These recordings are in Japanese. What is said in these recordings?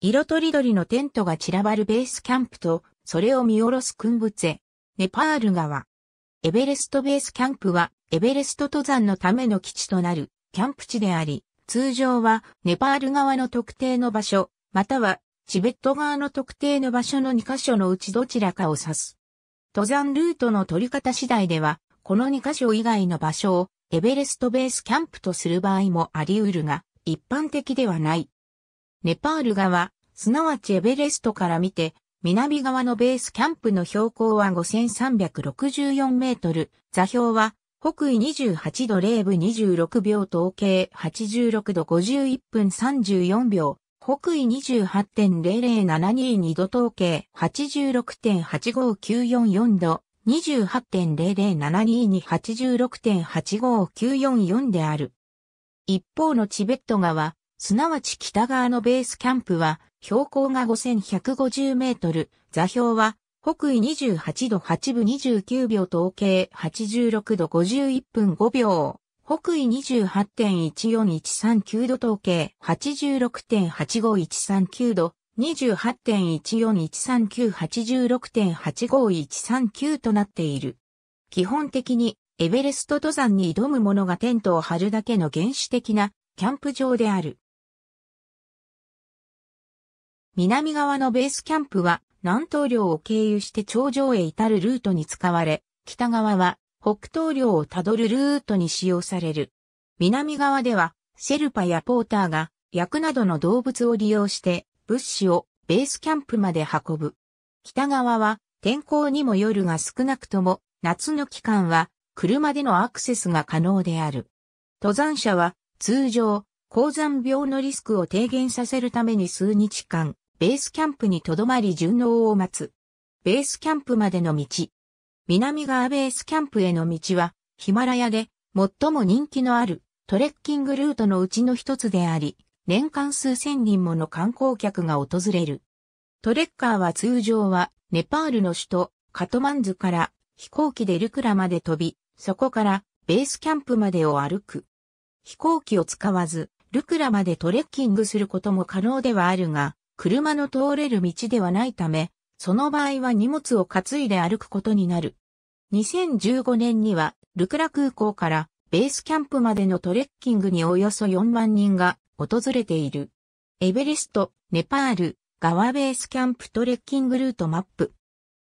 色とりどりのテントが散らばるベースキャンプと、それを見下ろすク物へ。ネパール川。エベレストベースキャンプは、エベレスト登山のための基地となる、キャンプ地であり、通常は、ネパール側の特定の場所、または、チベット側の特定の場所の2カ所のうちどちらかを指す。登山ルートの取り方次第では、この2カ所以外の場所を、エベレストベースキャンプとする場合もあり得るが、一般的ではない。ネパール側、すなわちエベレストから見て、南側のベースキャンプの標高は5364メートル、座標は北緯28度0分26秒統計86度51分34秒、北緯28.00722度統計86.85944度、28.0072286.85944である。一方のチベット側、すなわち北側のベースキャンプは、標高が5150メートル、座標は、北緯28度8分29秒統計86度51分5秒、北緯28.14139度統計86.85139度、28.1413986.85139となっている。基本的にエベレスト登山に挑む者がテントを張るだけの原始的なキャンプ場である。南側のベースキャンプは南東領を経由して頂上へ至るルートに使われ、北側は北東領をたどるルートに使用される。南側では、シェルパやポーターが、薬などの動物を利用して、物資をベースキャンプまで運ぶ。北側は、天候にも夜が少なくとも、夏の期間は、車でのアクセスが可能である。登山者は、通常、高山病のリスクを低減させるために数日間、ベースキャンプにとどまり順応を待つ。ベースキャンプまでの道。南側ベースキャンプへの道は、ヒマラヤで最も人気のあるトレッキングルートのうちの一つであり、年間数千人もの観光客が訪れる。トレッカーは通常はネパールの首都カトマンズから飛行機でルクラまで飛び、そこからベースキャンプまでを歩く。飛行機を使わず、ルクラまでトレッキングすることも可能ではあるが、車の通れる道ではないため、その場合は荷物を担いで歩くことになる。2015年には、ルクラ空港からベースキャンプまでのトレッキングにおよそ4万人が訪れている。エベレスト、ネパール、ガワベースキャンプトレッキングルートマップ。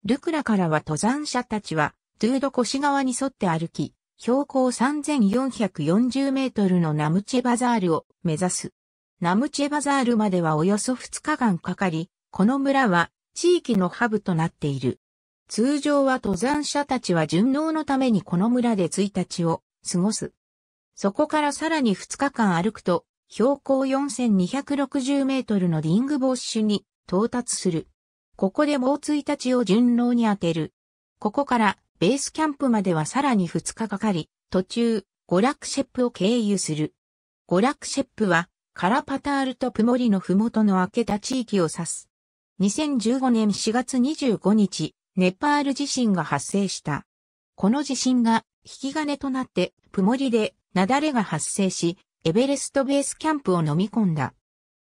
ルクラからは登山者たちは、トゥード越川に沿って歩き、標高3440メートルのナムチェバザールを目指す。ナムチェバザールまではおよそ2日間かかり、この村は地域のハブとなっている。通常は登山者たちは順応のためにこの村で1日を過ごす。そこからさらに2日間歩くと、標高4260メートルのリングボッシュに到達する。ここでもう1日を順応に当てる。ここからベースキャンプまではさらに2日かかり、途中、ゴラクシェップを経由する。ゴラクシェップはカラパタールとプモリのふもとの明けた地域を指す。2015年4月25日、ネパール地震が発生した。この地震が引き金となってプモリで雪崩が発生し、エベレストベースキャンプを飲み込んだ。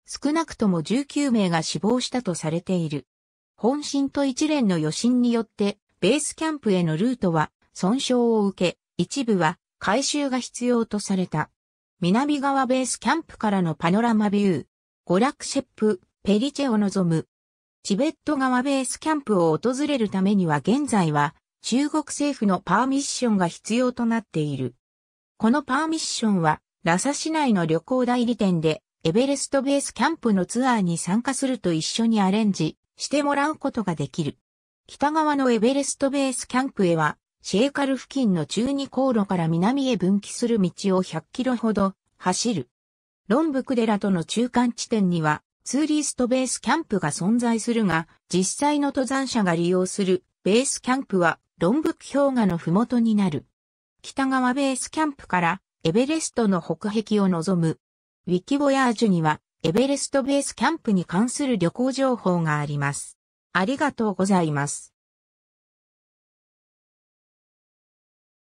少なくとも19名が死亡したとされている。本震と一連の余震によって、ベースキャンプへのルートは損傷を受け、一部は回収が必要とされた。南側ベースキャンプからのパノラマビュー、ゴラクシェップ、ペリチェを望む。チベット側ベースキャンプを訪れるためには現在は中国政府のパーミッションが必要となっている。このパーミッションはラサ市内の旅行代理店でエベレストベースキャンプのツアーに参加すると一緒にアレンジしてもらうことができる。北側のエベレストベースキャンプへはシェーカル付近の中二航路から南へ分岐する道を100キロほど走る。ロンブクデラとの中間地点にはツーリストベースキャンプが存在するが、実際の登山者が利用するベースキャンプはロンブク氷河の麓になる。北側ベースキャンプからエベレストの北壁を望む。ウィキボヤージュにはエベレストベースキャンプに関する旅行情報があります。ありがとうございます。